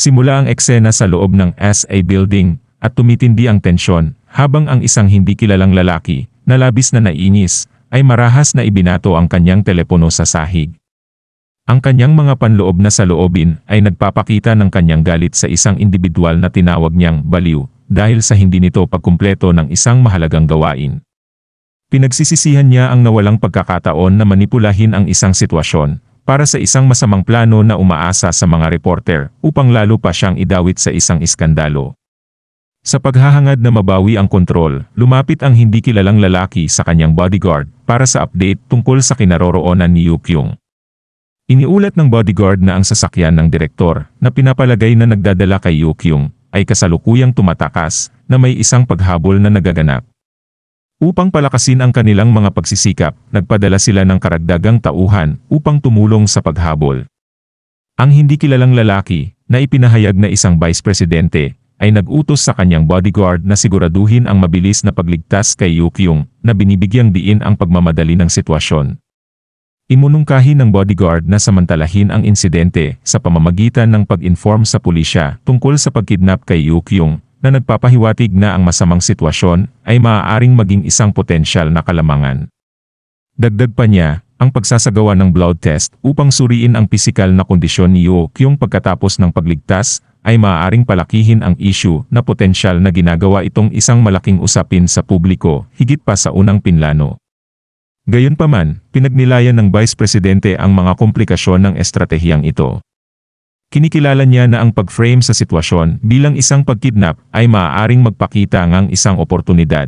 Simula ang eksena sa loob ng SA building, at tumitindi ang tensyon, habang ang isang hindi kilalang lalaki, na labis na nainis, ay marahas na ibinato ang kanyang telepono sa sahig. Ang kanyang mga panloob na saloobin ay nagpapakita ng kanyang galit sa isang individual na tinawag niyang baliw, dahil sa hindi nito pagkumpleto ng isang mahalagang gawain. Pinagsisisihan niya ang nawalang pagkakataon na manipulahin ang isang sitwasyon, para sa isang masamang plano na umaasa sa mga reporter upang lalo pa siyang idawit sa isang iskandalo. Sa paghahangad na mabawi ang kontrol, lumapit ang hindi kilalang lalaki sa kanyang bodyguard para sa update tungkol sa kinaroroonan ni Yukyung. Iniulat ng bodyguard na ang sasakyan ng direktor na pinapalagay na nagdadala kay Yukyung ay kasalukuyang tumatakas na may isang paghabol na nagaganap. Upang palakasin ang kanilang mga pagsisikap, nagpadala sila ng karagdagang tauhan upang tumulong sa paghabol. Ang hindi kilalang lalaki na ipinahayag na isang vice presidente ay nag-utos sa kanyang bodyguard na siguraduhin ang mabilis na pagligtas kay Yukyung na binibigyang diin ang pagmamadali ng sitwasyon. Imunungkahi ng bodyguard na samantalahin ang insidente sa pamamagitan ng pag-inform sa pulisya tungkol sa pagkidnap kay Yukyung na nagpapahiwatig na ang masamang sitwasyon ay maaaring maging isang potensyal na kalamangan. Dagdag pa niya, ang pagsasagawa ng blood test upang suriin ang pisikal na kondisyon ni Yoo Kyung pagkatapos ng pagligtas ay maaaring palakihin ang issue na potensyal na ginagawa itong isang malaking usapin sa publiko, higit pa sa unang pinlano. Gayunpaman, pinagnilayan ng Vice Presidente ang mga komplikasyon ng estratehiyang ito. Kinikilala niya na ang pag-frame sa sitwasyon bilang isang pagkidnap ay maaaring magpakita ngang isang oportunidad.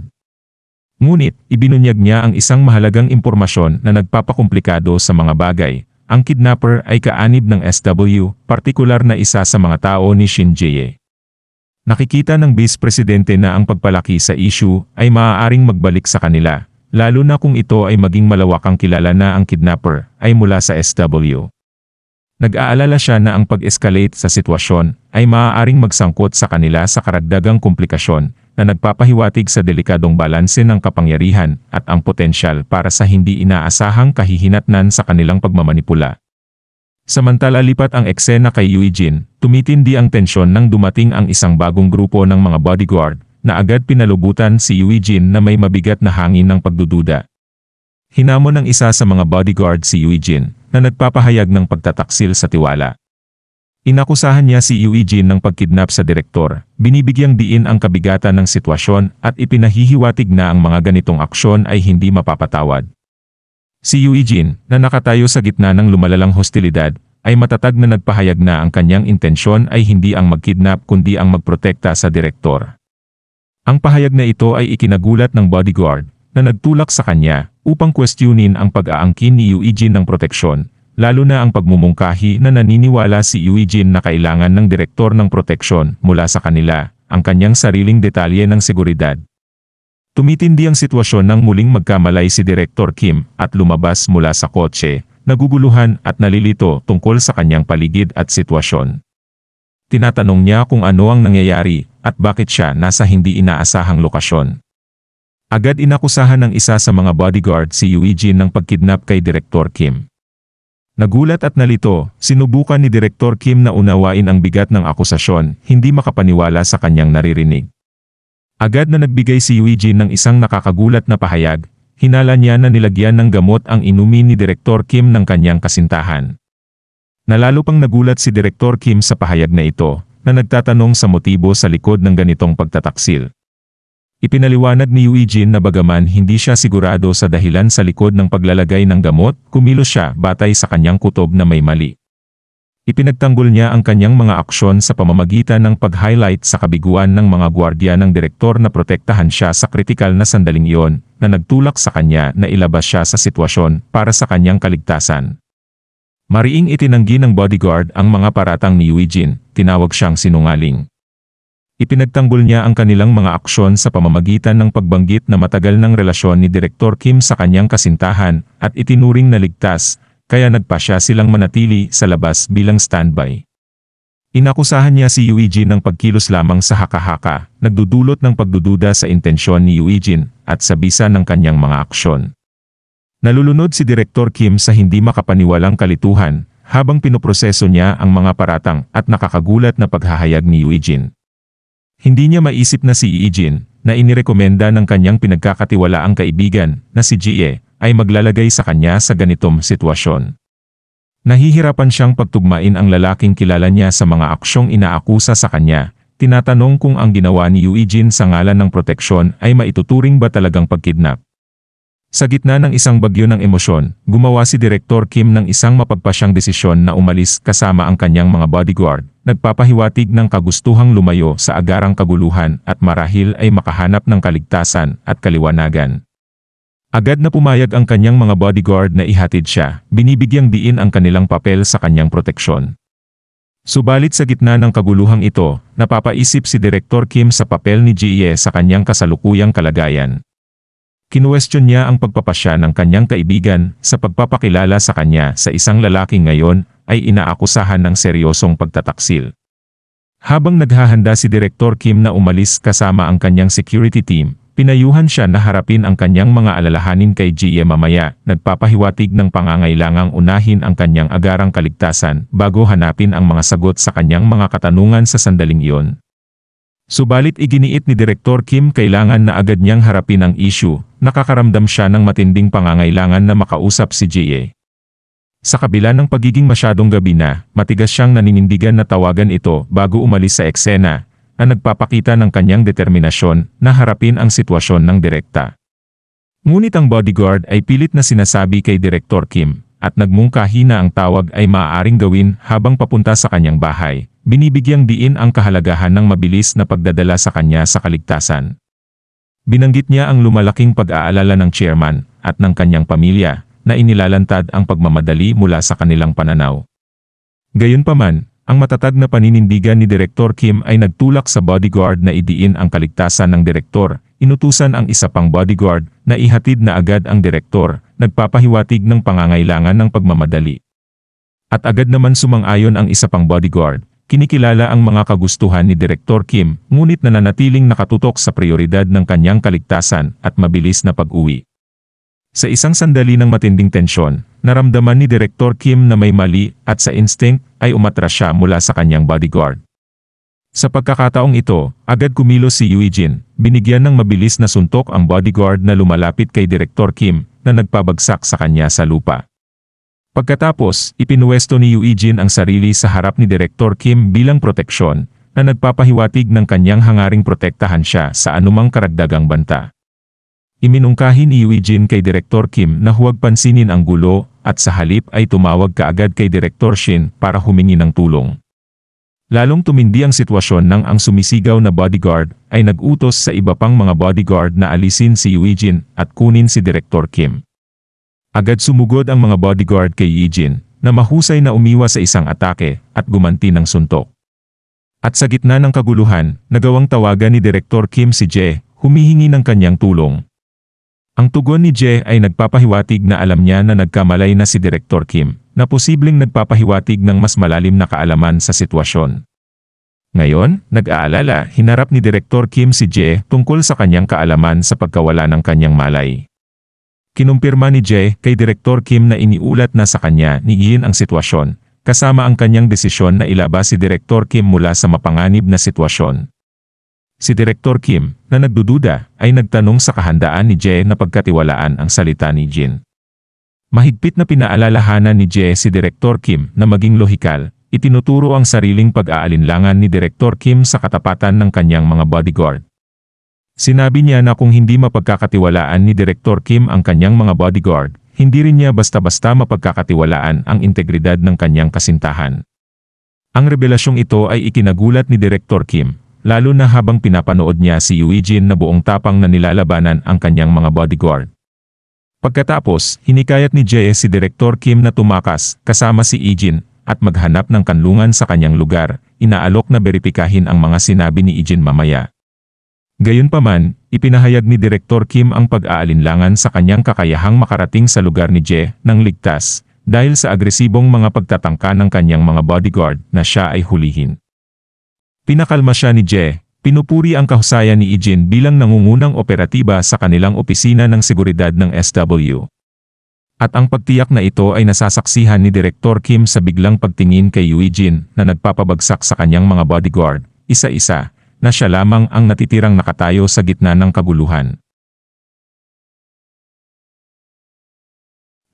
Ngunit, ibinunyag niya ang isang mahalagang impormasyon na nagpapakomplikado sa mga bagay. Ang kidnapper ay kaanib ng SW, partikular na isa sa mga tao ni Shinjiye. Nakikita ng Vice Presidente na ang pagpalaki sa issue ay maaaring magbalik sa kanila, lalo na kung ito ay maging malawakang kilala na ang kidnapper ay mula sa SW. Nag-aalala siya na ang pag-escalate sa sitwasyon ay maaaring magsangkot sa kanila sa karagdagang komplikasyon na nagpapahiwatig sa delikadong balanse ng kapangyarihan at ang potensyal para sa hindi inaasahang kahihinatnan sa kanilang pagmamanipula. Samantala lipat ang eksena kay Eugene, tumitindi ang tensyon nang dumating ang isang bagong grupo ng mga bodyguard na agad pinalubutan si Eugene na may mabigat na hangin ng pagdududa. Hinamon ng isa sa mga bodyguard si Eugene na nagpapahayag ng pagtataksil sa tiwala. Inakusahan niya si Eugene ng pagkidnap sa direktor, binibigyang diin ang kabigatan ng sitwasyon at ipinahihiwatig na ang mga ganitong aksyon ay hindi mapapatawad. Si Eugene, na nakatayo sa gitna ng lumalalang hostilidad, ay matatag na nagpahayag na ang kanyang intensyon ay hindi ang magkidnap kundi ang magprotekta sa direktor. Ang pahayag na ito ay ikinagulat ng bodyguard, na nagtulak sa kanya upang questionin ang pag-aangkin ni Eugene ng proteksyon, lalo na ang pagmumungkahi na naniniwala si Eugene na kailangan ng direktor ng proteksyon mula sa kanila, ang kanyang sariling detalye ng seguridad. Tumitindi ang sitwasyon nang muling magkamalay si Direktor Kim at lumabas mula sa kotse, naguguluhan at nalilito tungkol sa kanyang paligid at sitwasyon. Tinatanong niya kung ano ang nangyayari at bakit siya nasa hindi inaasahang lokasyon. Agad inakusahan ng isa sa mga bodyguard si Eugene ng pagkidnap kay Direktor Kim. Nagulat at nalito, sinubukan ni Direktor Kim na unawain ang bigat ng akusasyon, hindi makapaniwala sa kanyang naririnig. Agad na nagbigay si Eugene ng isang nakakagulat na pahayag, hinala niya na nilagyan ng gamot ang inumin ni Direktor Kim ng kanyang kasintahan. Nalalo pang nagulat si Direktor Kim sa pahayag na ito, na nagtatanong sa motibo sa likod ng ganitong pagtataksil. Ipinaliwanag ni Eugene na bagaman hindi siya sigurado sa dahilan sa likod ng paglalagay ng gamot, kumilos siya batay sa kanyang kutob na may mali. Ipinagtanggol niya ang kanyang mga aksyon sa pamamagitan ng pag-highlight sa kabiguan ng mga gwardiya ng direktor na protektahan siya sa kritikal na sandaling iyon, na nagtulak sa kanya na ilabas siya sa sitwasyon para sa kanyang kaligtasan. Mariing itinanggi ng bodyguard ang mga paratang ni Eugene, tinawag siyang sinungaling. Ipinagtanggol niya ang kanilang mga aksyon sa pamamagitan ng pagbanggit na matagal ng relasyon ni Direktor Kim sa kanyang kasintahan at itinuring na ligtas, kaya nagpa siya silang manatili sa labas bilang standby. Inakusahan niya si Eugene ng pagkilos lamang sa haka-haka, nagdudulot ng pagdududa sa intensyon ni Eugene at sa bisa ng kanyang mga aksyon. Nalulunod si Direktor Kim sa hindi makapaniwalang kalituhan habang pinoproseso niya ang mga paratang at nakakagulat na paghahayag ni Eugene. Hindi niya maisip na si Ijin, na inirekomenda ng kanyang pinagkakatiwalaang kaibigan na si Jie, ay maglalagay sa kanya sa ganitong sitwasyon. Nahihirapan siyang pagtugmain ang lalaking kilala niya sa mga aksyong inaakusa sa kanya, tinatanong kung ang ginawa ni Eugene sa ngalan ng proteksyon ay maituturing ba talagang pagkidnap. Sa gitna ng isang bagyo ng emosyon, gumawa si Direktor Kim ng isang mapagpasyang desisyon na umalis kasama ang kanyang mga bodyguard, nagpapahiwatig ng kagustuhang lumayo sa agarang kaguluhan at marahil ay makahanap ng kaligtasan at kaliwanagan. Agad na pumayag ang kanyang mga bodyguard na ihatid siya, binibigyang diin ang kanilang papel sa kanyang proteksyon. Subalit sa gitna ng kaguluhang ito, napapaisip si Direktor Kim sa papel ni GE e sa kanyang kasalukuyang kalagayan. Kinuwestiyon niya ang pagpapasya ng kanyang kaibigan sa pagpapakilala sa kanya sa isang lalaki ngayon ay inaakusahan ng seryosong pagtataksil. Habang naghahanda si Direktor Kim na umalis kasama ang kanyang security team, pinayuhan siya na harapin ang kanyang mga alalahanin kay Gia mamaya, nagpapahiwatig ng pangangailangang unahin ang kanyang agarang kaligtasan bago hanapin ang mga sagot sa kanyang mga katanungan sa sandaling iyon. Subalit iginiit ni Direktor Kim kailangan na agad niyang harapin ang issue nakakaramdam siya ng matinding pangangailangan na makausap si Jie. Sa kabila ng pagiging masyadong gabi na, matigas siyang naninindigan na tawagan ito bago umalis sa eksena, na nagpapakita ng kanyang determinasyon na harapin ang sitwasyon ng direkta. Ngunit ang bodyguard ay pilit na sinasabi kay Direktor Kim, at nagmungkahi na ang tawag ay maaaring gawin habang papunta sa kanyang bahay, binibigyang diin ang kahalagahan ng mabilis na pagdadala sa kanya sa kaligtasan. Binanggit niya ang lumalaking pag-aalala ng chairman at ng kanyang pamilya na inilalantad ang pagmamadali mula sa kanilang pananaw. Gayunpaman, ang matatag na paninindigan ni Direktor Kim ay nagtulak sa bodyguard na idiin ang kaligtasan ng direktor. Inutusan ang isa pang bodyguard na ihatid na agad ang direktor, nagpapahiwatig ng pangangailangan ng pagmamadali. At agad naman sumang-ayon ang isa pang bodyguard Kinikilala ang mga kagustuhan ni Direktor Kim, ngunit nananatiling nakatutok sa prioridad ng kanyang kaligtasan at mabilis na pag-uwi. Sa isang sandali ng matinding tensyon, naramdaman ni Direktor Kim na may mali at sa instinct ay umatras siya mula sa kanyang bodyguard. Sa pagkakataong ito, agad kumilos si Eugene, binigyan ng mabilis na suntok ang bodyguard na lumalapit kay Direktor Kim na nagpabagsak sa kanya sa lupa. Pagkatapos, ipinuwesto ni Eugene ang sarili sa harap ni Direktor Kim bilang proteksyon, na nagpapahiwatig ng kanyang hangaring protektahan siya sa anumang karagdagang banta. Iminungkahi ni Eugene kay Direktor Kim na huwag pansinin ang gulo at sa halip ay tumawag kaagad kay Direktor Shin para humingi ng tulong. Lalong tumindi ang sitwasyon nang ang sumisigaw na bodyguard ay nag-utos sa iba pang mga bodyguard na alisin si Eugene at kunin si Direktor Kim. Agad sumugod ang mga bodyguard kay Yijin, na mahusay na umiwas sa isang atake, at gumanti ng suntok. At sa gitna ng kaguluhan, nagawang tawagan ni Direktor Kim si Je, humihingi ng kanyang tulong. Ang tugon ni Je ay nagpapahiwatig na alam niya na nagkamalay na si Direktor Kim, na posibleng nagpapahiwatig ng mas malalim na kaalaman sa sitwasyon. Ngayon, nag-aalala, hinarap ni Direktor Kim si Je tungkol sa kanyang kaalaman sa pagkawala ng kanyang malay. Kinumpirma ni Jay kay Direktor Kim na iniulat na sa kanya ni Yin ang sitwasyon, kasama ang kanyang desisyon na ilabas si Direktor Kim mula sa mapanganib na sitwasyon. Si Direktor Kim, na nagdududa, ay nagtanong sa kahandaan ni Jay na pagkatiwalaan ang salita ni Jin. Mahigpit na pinaalalahanan ni Jay si Direktor Kim na maging lohikal, itinuturo ang sariling pag-aalinlangan ni Direktor Kim sa katapatan ng kanyang mga bodyguard. Sinabi niya na kung hindi mapagkakatiwalaan ni Direktor Kim ang kanyang mga bodyguard, hindi rin niya basta-basta mapagkakatiwalaan ang integridad ng kanyang kasintahan. Ang revelasyong ito ay ikinagulat ni Direktor Kim, lalo na habang pinapanood niya si Eugene na buong tapang na nilalabanan ang kanyang mga bodyguard. Pagkatapos, hinikayat ni JS si Direktor Kim na tumakas kasama si Eugene at maghanap ng kanlungan sa kanyang lugar, inaalok na beripikahin ang mga sinabi ni Eugene mamaya. Gayunpaman, ipinahayag ni Direktor Kim ang pag-aalinlangan sa kanyang kakayahang makarating sa lugar ni Je ng ligtas dahil sa agresibong mga pagtatangka ng kanyang mga bodyguard na siya ay hulihin. Pinakalma siya ni Je, pinupuri ang kahusayan ni Ijin bilang nangungunang operatiba sa kanilang opisina ng seguridad ng SW. At ang pagtiyak na ito ay nasasaksihan ni Direktor Kim sa biglang pagtingin kay Eugene na nagpapabagsak sa kanyang mga bodyguard, isa-isa, na siya lamang ang natitirang nakatayo sa gitna ng kaguluhan.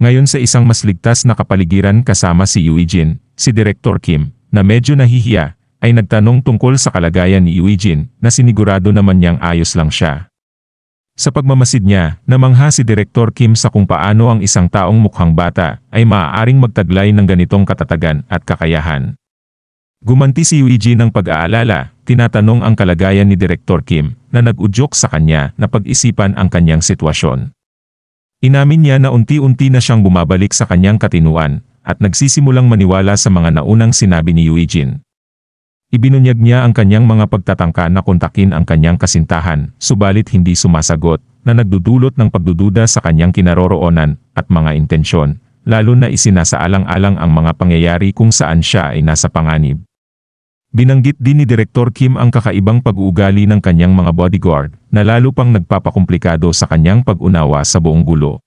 Ngayon sa isang mas ligtas na kapaligiran kasama si Eugene, si Director Kim, na medyo nahihiya, ay nagtanong tungkol sa kalagayan ni Eugene na sinigurado naman niyang ayos lang siya. Sa pagmamasid niya, namangha si Direktor Kim sa kung paano ang isang taong mukhang bata ay maaaring magtaglay ng ganitong katatagan at kakayahan. Gumanti si Yuji ng pag-aalala tinatanong ang kalagayan ni Direktor Kim na nag-udyok sa kanya na pag-isipan ang kanyang sitwasyon. Inamin niya na unti-unti na siyang bumabalik sa kanyang katinuan at nagsisimulang maniwala sa mga naunang sinabi ni Eugene. Ibinunyag niya ang kanyang mga pagtatangka na kontakin ang kanyang kasintahan, subalit hindi sumasagot, na nagdudulot ng pagdududa sa kanyang kinaroroonan at mga intensyon, lalo na isinasaalang-alang ang mga pangyayari kung saan siya ay nasa panganib. Binanggit din ni Direktor Kim ang kakaibang pag-uugali ng kanyang mga bodyguard na lalo pang nagpapakomplikado sa kanyang pag-unawa sa buong gulo.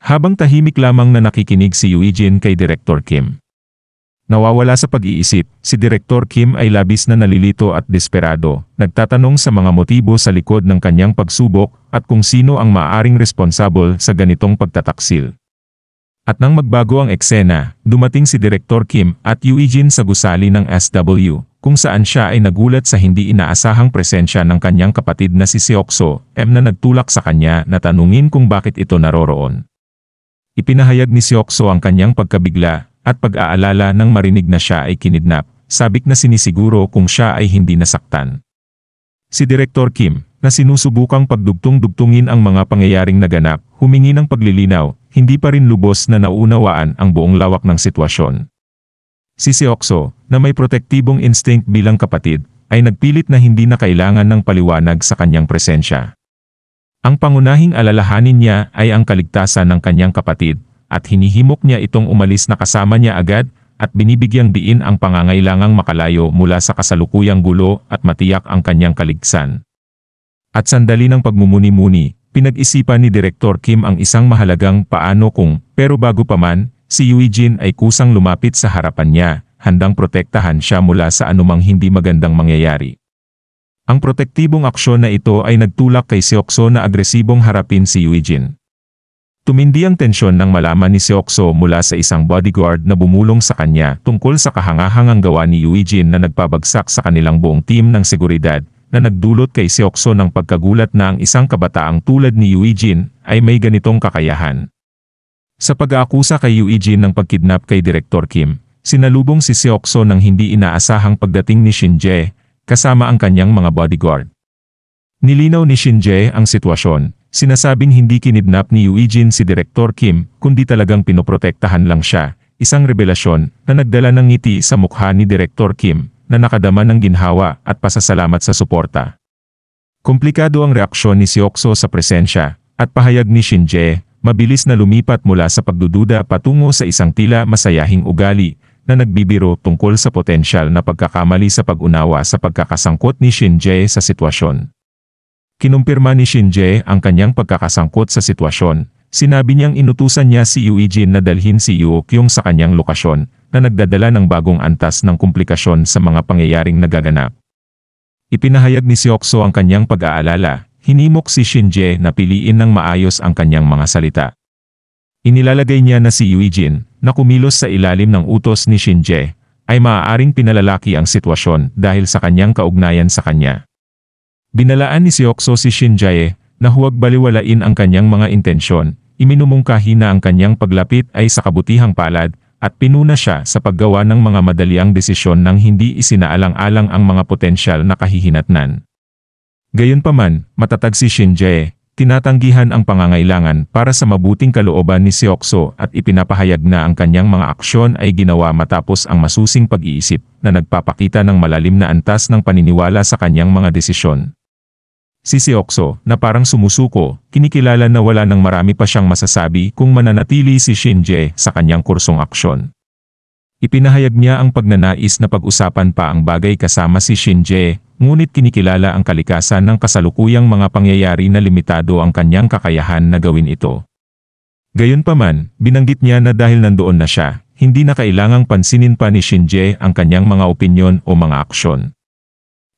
Habang tahimik lamang na nakikinig si Eugene kay Direktor Kim. Nawawala sa pag-iisip, si Direktor Kim ay labis na nalilito at desperado, nagtatanong sa mga motibo sa likod ng kanyang pagsubok at kung sino ang maaring responsable sa ganitong pagtataksil. At nang magbago ang eksena, dumating si Direktor Kim at Yuijin sa gusali ng SW, kung saan siya ay nagulat sa hindi inaasahang presensya ng kanyang kapatid na si Seokso, M na nagtulak sa kanya na tanungin kung bakit ito naroroon. Ipinahayag ni Seokso ang kanyang pagkabigla, at pag-aalala nang marinig na siya ay kinidnap, sabik na sinisiguro kung siya ay hindi nasaktan. Si Direktor Kim, na sinusubukang pagdugtong-dugtungin ang mga pangyayaring naganap, humingi ng paglilinaw, hindi pa rin lubos na nauunawaan ang buong lawak ng sitwasyon. Si Seokso, na may protektibong instinct bilang kapatid, ay nagpilit na hindi na kailangan ng paliwanag sa kanyang presensya. Ang pangunahing alalahanin niya ay ang kaligtasan ng kanyang kapatid, at hinihimok niya itong umalis na kasama niya agad, at binibigyang diin ang pangangailangang makalayo mula sa kasalukuyang gulo at matiyak ang kanyang kaligsan. At sandali ng pagmumuni-muni, Pinag-isipan ni Direktor Kim ang isang mahalagang paano kung, pero bago pa man, si Yui Jin ay kusang lumapit sa harapan niya, handang protektahan siya mula sa anumang hindi magandang mangyayari. Ang protektibong aksyon na ito ay nagtulak kay Seokso na agresibong harapin si Yui Jin. Tumindi ang tensyon nang malaman ni Seokso mula sa isang bodyguard na bumulong sa kanya tungkol sa kahangahangang gawa ni Yui Jin na nagpabagsak sa kanilang buong team ng seguridad na nagdulot kay Seokso ng pagkagulat na ang isang kabataang tulad ni Eugene ay may ganitong kakayahan. Sa pag-aakusa kay Eugene ng pagkidnap kay Direktor Kim, sinalubong si Seokso ng hindi inaasahang pagdating ni Shinje, kasama ang kanyang mga bodyguard. Nilinaw ni Shinje ang sitwasyon, sinasabing hindi kinidnap ni Eugene si Direktor Kim kundi talagang pinoprotektahan lang siya, isang revelasyon na nagdala ng ngiti sa mukha ni Direktor Kim na nakadama ng ginhawa at pasasalamat sa suporta. Komplikado ang reaksyon ni Siokso sa presensya, at pahayag ni Shinje, mabilis na lumipat mula sa pagdududa patungo sa isang tila masayahing ugali, na nagbibiro tungkol sa potensyal na pagkakamali sa pag-unawa sa pagkakasangkot ni Shinje sa sitwasyon. Kinumpirma ni Shinje ang kanyang pagkakasangkot sa sitwasyon, sinabi niyang inutusan niya si Eugene na dalhin si Yuok sa kanyang lokasyon, na nagdadala ng bagong antas ng komplikasyon sa mga pangyayaring nagaganap. Ipinahayag ni Siokso ang kanyang pag-aalala, hinimok si Shinje na piliin ng maayos ang kanyang mga salita. Inilalagay niya na si Yuijin, na kumilos sa ilalim ng utos ni Shinje, ay maaaring pinalalaki ang sitwasyon dahil sa kanyang kaugnayan sa kanya. Binalaan ni Siokso si Shinjae na huwag baliwalain ang kanyang mga intensyon, iminumungkahi na ang kanyang paglapit ay sa kabutihang palad at pinuna siya sa paggawa ng mga madaliang desisyon nang hindi isinaalang-alang ang mga potensyal na kahihinatnan. Gayunpaman, matatag si Shinjae, tinatanggihan ang pangangailangan para sa mabuting kalooban ni Seokso at ipinapahayag na ang kanyang mga aksyon ay ginawa matapos ang masusing pag-iisip na nagpapakita ng malalim na antas ng paniniwala sa kanyang mga desisyon. Si Seokso, na parang sumusuko, kinikilala na wala nang marami pa siyang masasabi kung mananatili si Shinje sa kanyang kursong aksyon. Ipinahayag niya ang pagnanais na pag-usapan pa ang bagay kasama si Shinje, ngunit kinikilala ang kalikasan ng kasalukuyang mga pangyayari na limitado ang kanyang kakayahan na gawin ito. Gayunpaman, binanggit niya na dahil nandoon na siya, hindi na kailangang pansinin pa ni Shinje ang kanyang mga opinyon o mga aksyon.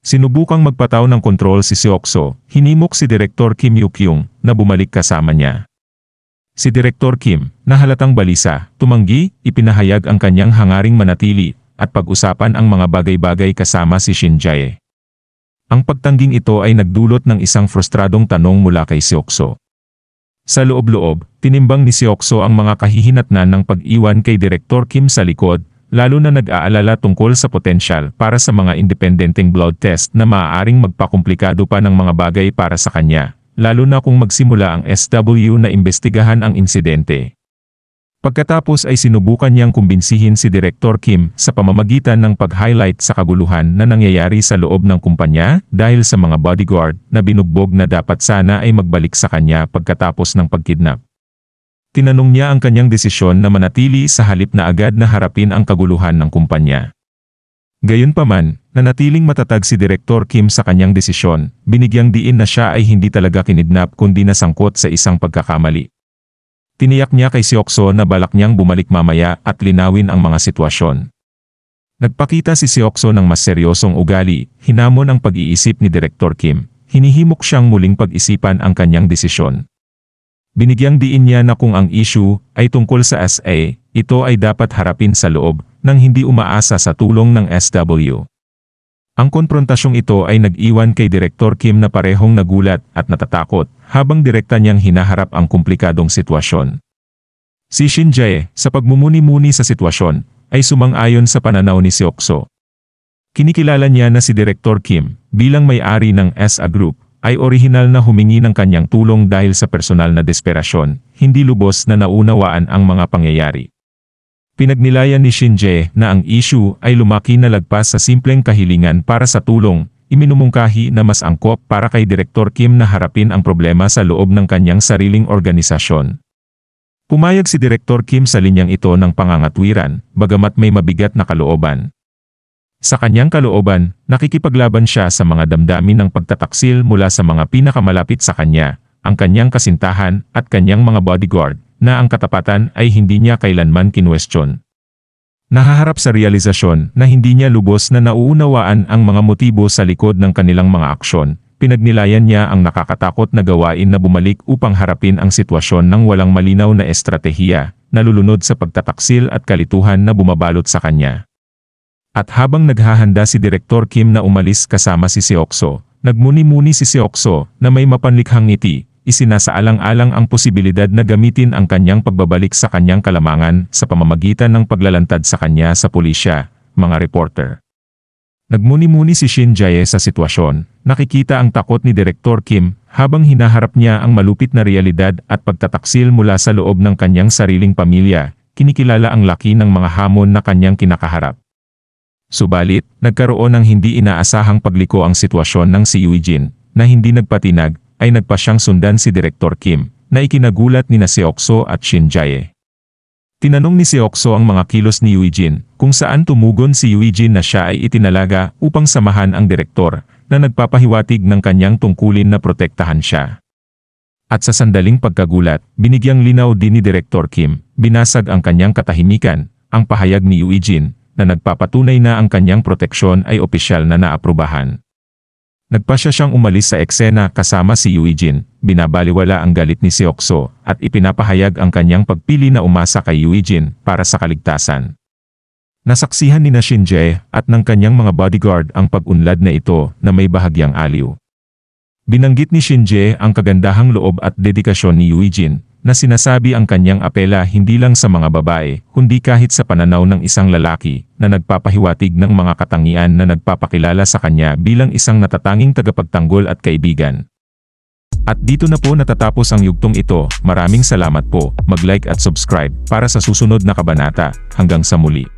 Sinubukang magpataw ng kontrol si Siokso, hinimok si Direktor Kim Yukyung, na bumalik kasama niya. Si Direktor Kim, nahalatang balisa, tumanggi, ipinahayag ang kanyang hangaring manatili, at pag-usapan ang mga bagay-bagay kasama si Shin Jae. Ang pagtangging ito ay nagdulot ng isang frustradong tanong mula kay Siokso. Sa loob-loob, tinimbang ni Siokso ang mga kahihinatnan ng pag-iwan kay Direktor Kim sa likod, lalo na nag-aalala tungkol sa potensyal para sa mga independenteng blood test na maaaring magpakomplikado pa ng mga bagay para sa kanya, lalo na kung magsimula ang SW na imbestigahan ang insidente. Pagkatapos ay sinubukan niyang kumbinsihin si Direktor Kim sa pamamagitan ng pag-highlight sa kaguluhan na nangyayari sa loob ng kumpanya dahil sa mga bodyguard na binugbog na dapat sana ay magbalik sa kanya pagkatapos ng pagkidnap tinanong niya ang kanyang desisyon na manatili sa halip na agad na harapin ang kaguluhan ng kumpanya. Gayunpaman, nanatiling matatag si Direktor Kim sa kanyang desisyon, binigyang diin na siya ay hindi talaga kinidnap kundi nasangkot sa isang pagkakamali. Tiniyak niya kay Siokso na balak niyang bumalik mamaya at linawin ang mga sitwasyon. Nagpakita si Siokso ng mas seryosong ugali, hinamon ang pag-iisip ni Direktor Kim. Hinihimok siyang muling pag-isipan ang kanyang desisyon. Binigyang diin niya na kung ang issue ay tungkol sa SA, ito ay dapat harapin sa loob nang hindi umaasa sa tulong ng SW. Ang konfrontasyong ito ay nag-iwan kay Direktor Kim na parehong nagulat at natatakot habang direkta niyang hinaharap ang komplikadong sitwasyon. Si Shin Jae, sa pagmumuni-muni sa sitwasyon, ay sumang-ayon sa pananaw ni Siokso. Kinikilala niya na si Direktor Kim bilang may-ari ng SA Group ay orihinal na humingi ng kanyang tulong dahil sa personal na desperasyon, hindi lubos na naunawaan ang mga pangyayari. Pinagnilayan ni Shinje na ang issue ay lumaki na lagpas sa simpleng kahilingan para sa tulong, iminumungkahi na mas angkop para kay Direktor Kim na harapin ang problema sa loob ng kanyang sariling organisasyon. Pumayag si Direktor Kim sa linyang ito ng pangangatwiran, bagamat may mabigat na kalooban. Sa kanyang kalooban, nakikipaglaban siya sa mga damdamin ng pagtataksil mula sa mga pinakamalapit sa kanya, ang kanyang kasintahan at kanyang mga bodyguard, na ang katapatan ay hindi niya kailanman kinwestiyon. Nahaharap sa realisasyon na hindi niya lubos na nauunawaan ang mga motibo sa likod ng kanilang mga aksyon, pinagnilayan niya ang nakakatakot na gawain na bumalik upang harapin ang sitwasyon ng walang malinaw na estratehiya, nalulunod sa pagtataksil at kalituhan na bumabalot sa kanya. At habang naghahanda si Direktor Kim na umalis kasama si Seokso, nagmuni-muni si Seokso na may mapanlikhang ngiti, isinasaalang-alang ang posibilidad na gamitin ang kanyang pagbabalik sa kanyang kalamangan sa pamamagitan ng paglalantad sa kanya sa pulisya, mga reporter. Nagmuni-muni si Shin Jae sa sitwasyon, nakikita ang takot ni Direktor Kim habang hinaharap niya ang malupit na realidad at pagtataksil mula sa loob ng kanyang sariling pamilya, kinikilala ang laki ng mga hamon na kanyang kinakaharap. Subalit, nagkaroon ng hindi inaasahang pagliko ang sitwasyon ng si Eugene, na hindi nagpatinag, ay nagpa siyang sundan si Direktor Kim, na ikinagulat ni na si Okso at Shinjae. Tinanong ni si Okso ang mga kilos ni Eugene, kung saan tumugon si Eugene na siya ay itinalaga upang samahan ang direktor, na nagpapahiwatig ng kanyang tungkulin na protektahan siya. At sa sandaling pagkagulat, binigyang linaw din ni Direktor Kim, binasag ang kanyang katahimikan, ang pahayag ni Eugene, na nagpapatunay na ang kanyang proteksyon ay opisyal na naaprubahan. Nagpasya siyang umalis sa eksena kasama si Yuijin, binabaliwala ang galit ni Seokso at ipinapahayag ang kanyang pagpili na umasa kay Yuijin para sa kaligtasan. Nasaksihan ni na Shinje at ng kanyang mga bodyguard ang pag-unlad na ito na may bahagyang aliw. Binanggit ni Shinje ang kagandahang loob at dedikasyon ni Yuijin na sinasabi ang kanyang apela hindi lang sa mga babae, kundi kahit sa pananaw ng isang lalaki na nagpapahiwatig ng mga katangian na nagpapakilala sa kanya bilang isang natatanging tagapagtanggol at kaibigan. At dito na po natatapos ang yugtong ito, maraming salamat po, mag-like at subscribe para sa susunod na kabanata, hanggang sa muli.